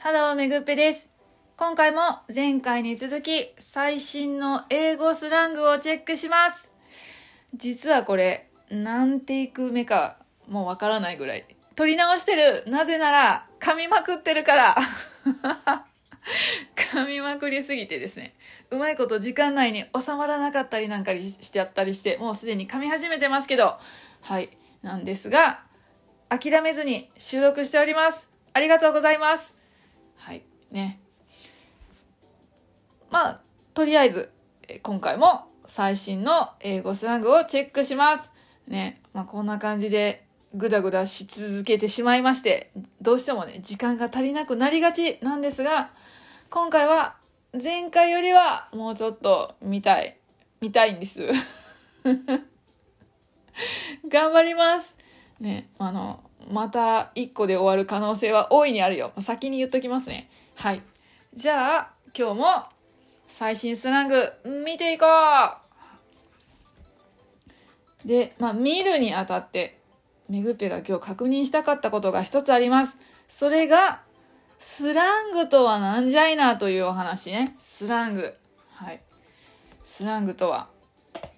ハロー、めぐっぺです。今回も前回に続き最新の英語スラングをチェックします。実はこれ、何テイク目かもうわからないぐらい。撮り直してるなぜなら、噛みまくってるから 噛みまくりすぎてですね。うまいこと時間内に収まらなかったりなんかしてやったりして、もうすでに噛み始めてますけど、はい。なんですが、諦めずに収録しております。ありがとうございます。はいねまあとりあえず今回も最新の英語スラングをチェックしますねまあこんな感じでぐだぐだし続けてしまいましてどうしてもね時間が足りなくなりがちなんですが今回は前回よりはもうちょっと見たい見たいんです 頑張りますねあのまた一個で終わる可能性は大いにあるよ。先に言っときますね。はい。じゃあ、今日も最新スラング見ていこうで、まあ、見るにあたって、メグっが今日確認したかったことが一つあります。それが、スラングとはなんじゃいなというお話ね。スラング。はい。スラングとは。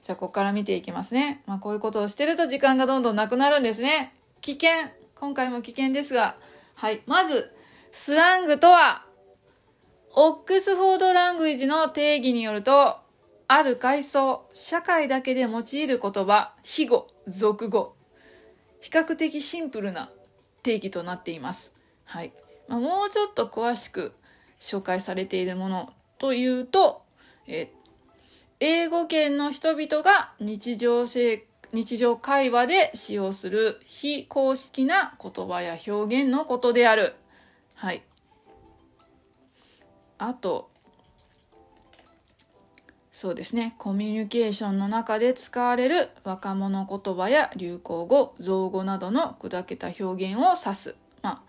じゃあ、ここから見ていきますね。まあ、こういうことをしてると時間がどんどんなくなるんですね。危険。今回も危険ですが、はい。まず、スラングとは、オックスフォードラングイジの定義によると、ある階層、社会だけで用いる言葉、非語、俗語。比較的シンプルな定義となっています。はい。まあ、もうちょっと詳しく紹介されているものというと、え英語圏の人々が日常生日常会話で使用する非公式な言葉や表現のことである。はい。あと、そうですね。コミュニケーションの中で使われる若者言葉や流行語、造語などの砕けた表現を指す。まあ、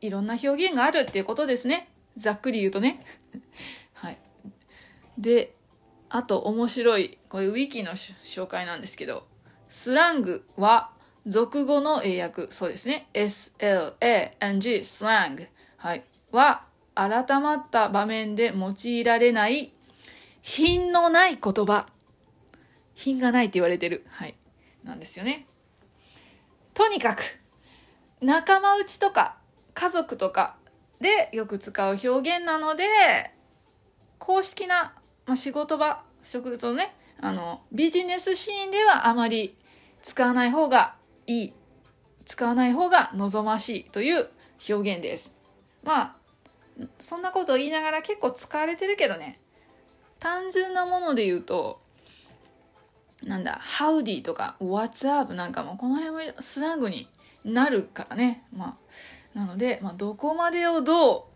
いろんな表現があるっていうことですね。ざっくり言うとね。はい。で、あと面白い、これウィキの紹介なんですけど、スラングは、俗語の英訳、そうですね。slang, スラング。はい。は、改まった場面で用いられない、品のない言葉。品がないって言われてる。はい。なんですよね。とにかく、仲間内とか、家族とかでよく使う表現なので、公式な、まあ、仕事場、職のね、あの、ビジネスシーンではあまり使わない方がいい、使わない方が望ましいという表現です。まあ、そんなことを言いながら結構使われてるけどね、単純なもので言うと、なんだ、ハウディとか、what's up なんかもこの辺もスラングになるからね。まあ、なので、まあ、どこまでをど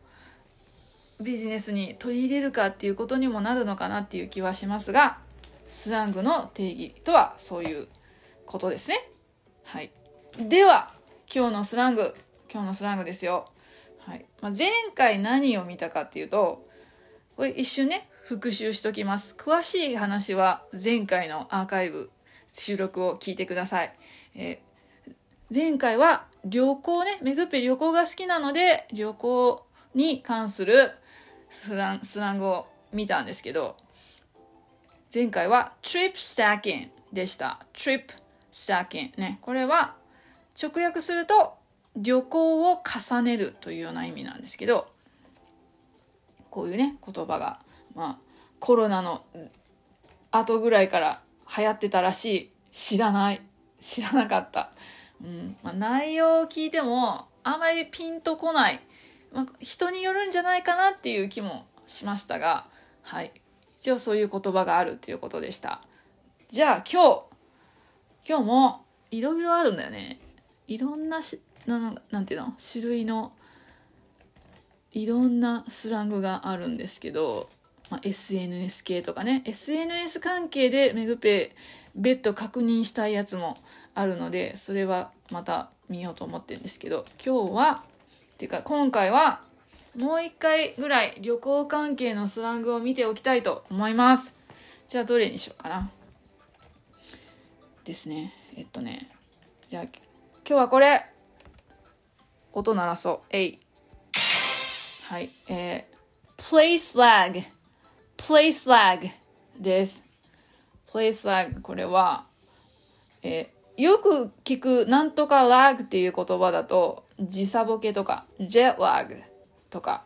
うビジネスに取り入れるかっていうことにもなるのかなっていう気はしますが、スラングの定義とはそういうことですね。はい。では、今日のスラング。今日のスラングですよ。はい。まあ、前回何を見たかっていうと、これ一瞬ね、復習しときます。詳しい話は前回のアーカイブ、収録を聞いてください。えー、前回は旅行ね、めぐっぺ旅行が好きなので、旅行に関するスランスラングを見たんですけど、前回は trip stacking でした。trip しーけンね。これは直訳すると旅行を重ねるというような意味なんですけど、こういうね、言葉が、まあ、コロナの後ぐらいから流行ってたらしい。知らない。知らなかった。うん。まあ、内容を聞いても、あまりピンとこない。まあ、人によるんじゃないかなっていう気もしましたが、はい。一応そういう言葉があるということでした。じゃあ今日、今日もいろいろあるんだよねいろんなしななんていうの種類のいろんなスラングがあるんですけど、まあ、SNS 系とかね SNS 関係でめぐぺ別途確認したいやつもあるのでそれはまた見ようと思ってるんですけど今日はっていうか今回はもう一回ぐらい旅行関係のスラングを見ておきたいと思います。じゃあどれにしようかな。ですね。えっとね。じゃあ、今日はこれ音鳴らそう。えい。はい。えー、place lag。place lag です。place lag。これは、えー、よく聞くなんとか lag っていう言葉だと、時差ボケとか、jet lag とか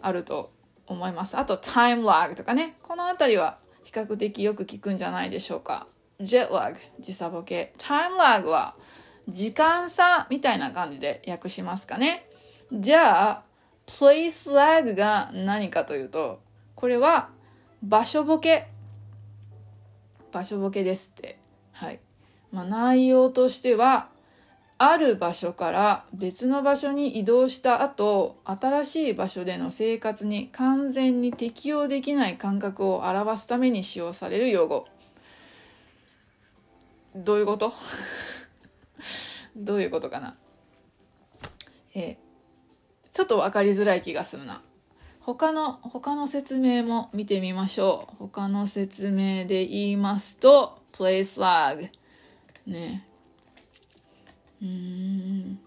あると思います。あと、time lag とかね。この辺りは比較的よく聞くんじゃないでしょうか。ジェ t l 時差ボケタイムラグは時間差みたいな感じで訳しますかねじゃあ place lag が何かというとこれは場所ボケ場所ボケですってはいまあ、内容としてはある場所から別の場所に移動した後新しい場所での生活に完全に適応できない感覚を表すために使用される用語どういうことどういうことかな。えー、ちょっと分かりづらい気がするな。他の、他の説明も見てみましょう。他の説明で言いますと、place lag。ね。うん。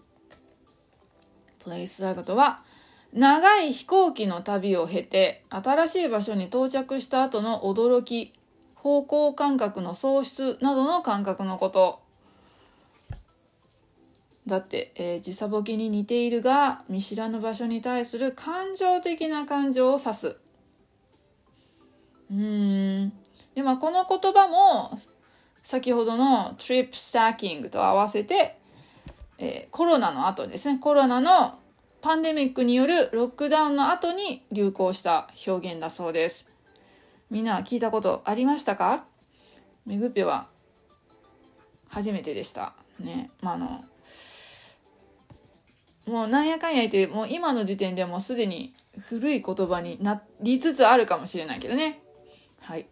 place lag とは、長い飛行機の旅を経て、新しい場所に到着した後の驚き、方向感覚の喪失などの感覚のこと。だって、えー、時差ボケに似ているが、見知らぬ場所に対する感情的な感情を指す。うん。で、まあ、この言葉も、先ほどの trip stacking と合わせて、えー、コロナの後ですね、コロナのパンデミックによるロックダウンの後に流行した表現だそうです。みんな聞いたことありましたかめぐっぺは初めてでした。ね。まあ、あの、もうなんやかんや言って、もう今の時点でもうすでに古い言葉になりつつあるかもしれないけどね。はい。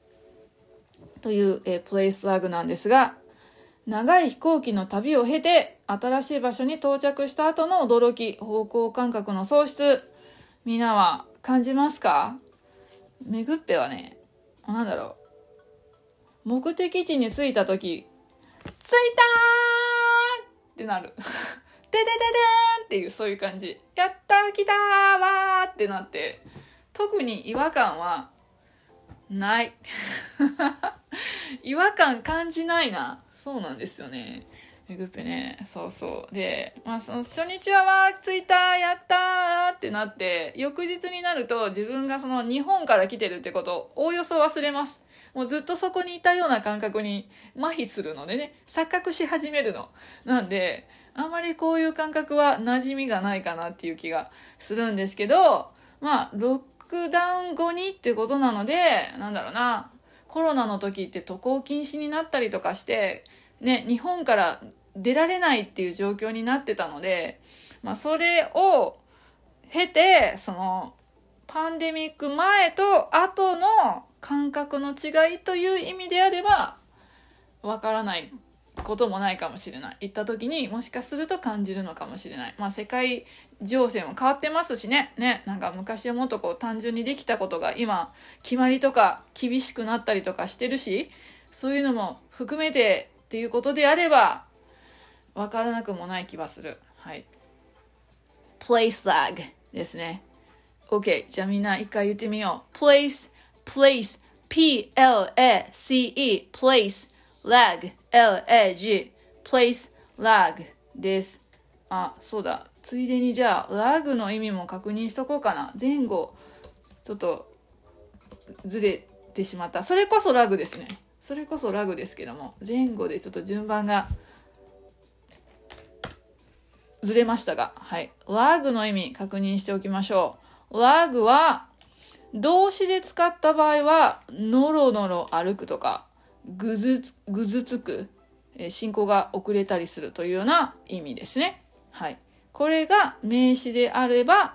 という、えプレイスラグなんですが、長い飛行機の旅を経て、新しい場所に到着した後の驚き、方向感覚の喪失、みんなは感じますかめぐっぺはね、なんだろう。目的地に着いた時、着いたーってなる。ででででーんっていう、そういう感じ。やったー来たーわーってなって、特に違和感はない。違和感感じないな。そうなんですよね。グッペね。そうそう。で、まあその初日はわー、着いたやったーってなって、翌日になると自分がその日本から来てるってことおおよそ忘れます。もうずっとそこにいたような感覚に麻痺するのでね、錯覚し始めるの。なんで、あんまりこういう感覚は馴染みがないかなっていう気がするんですけど、まあ、ロックダウン後にってことなので、なんだろうな、コロナの時って渡航禁止になったりとかして、ね、日本から出られないっていう状況になってたので、まあ、それを経て、その、パンデミック前と後の感覚の違いという意味であれば、わからないこともないかもしれない。行った時にもしかすると感じるのかもしれない。まあ世界情勢も変わってますしね。ね。なんか昔はもっとこう単純にできたことが今決まりとか厳しくなったりとかしてるし、そういうのも含めてっていうことであれば、分からなくもない気はする。はい。place lag ですね。OK。じゃあみんな一回言ってみよう。place, place, p-l-a-c-e, place, lag, l-a-g, place, lag です。あ、そうだ。ついでにじゃあ、lag の意味も確認しとこうかな。前後、ちょっと、ずれてしまった。それこそラグですね。それこそラグですけども前後でちょっと順番がずれましたが、はい。ラグの意味確認しておきましょう。ラグは動詞で使った場合はノロノロ歩くとかぐずぐずつく進行が遅れたりするというような意味ですね。はい。これが名詞であれば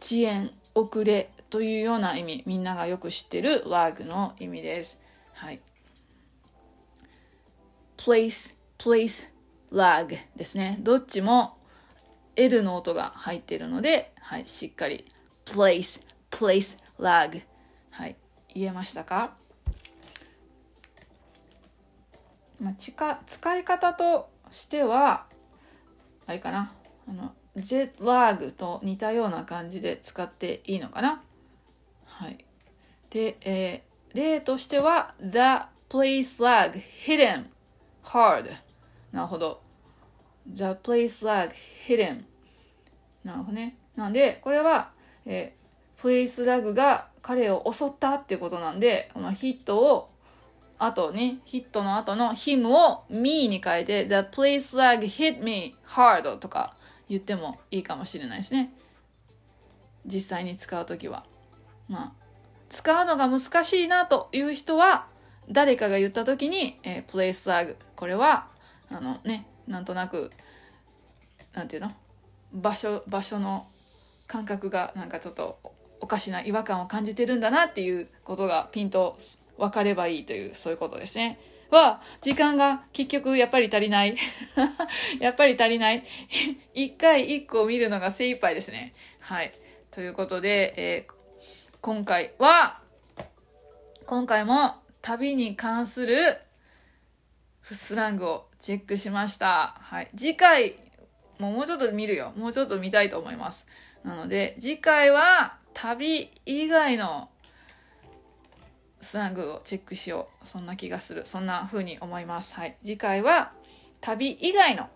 遅延遅れというような意味みんながよく知ってるラグの意味です。はい。place, place, lag ですね。どっちも L の音が入っているので、はい、しっかり place, place, lag はい、言えましたかまあ、使い方としては、あれかな。あの、j lag と似たような感じで使っていいのかな。はい。で、えー、例としては、the place lag hidden hard なるほど the place lag hidden なるほどねなんでこれは、えー、プレイスラグが彼を襲ったっていうことなんでこのヒットをあとね、ヒットの後の him を me に変えて、the place lag hit me hard とか言ってもいいかもしれないですね。実際に使うときは。まあ、使うのが難しいなという人は、誰かが言った時に、えー、プレイスラグ。これは、あのね、なんとなく、なんていうの場所、場所の感覚がなんかちょっとおかしな違和感を感じてるんだなっていうことがピンと分かればいいという、そういうことですね。は、時間が結局やっぱり足りない。やっぱり足りない。一回一個見るのが精一杯ですね。はい。ということで、えー、今回は、今回も旅に関するスラングをチェックしました。はい。次回、もうもうちょっと見るよ。もうちょっと見たいと思います。なので、次回は旅以外のスラングをチェックしよう。そんな気がする。そんな風に思います。はい。次回は旅以外の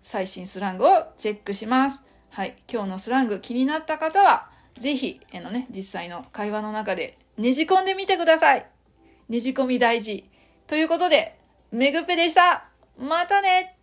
最新スラングをチェックします。はい。今日のスラング気になった方は、ぜひ、えのね、実際の会話の中でねじ込んでみてください。ねじ込み大事。ということで、めぐっぺでした。またね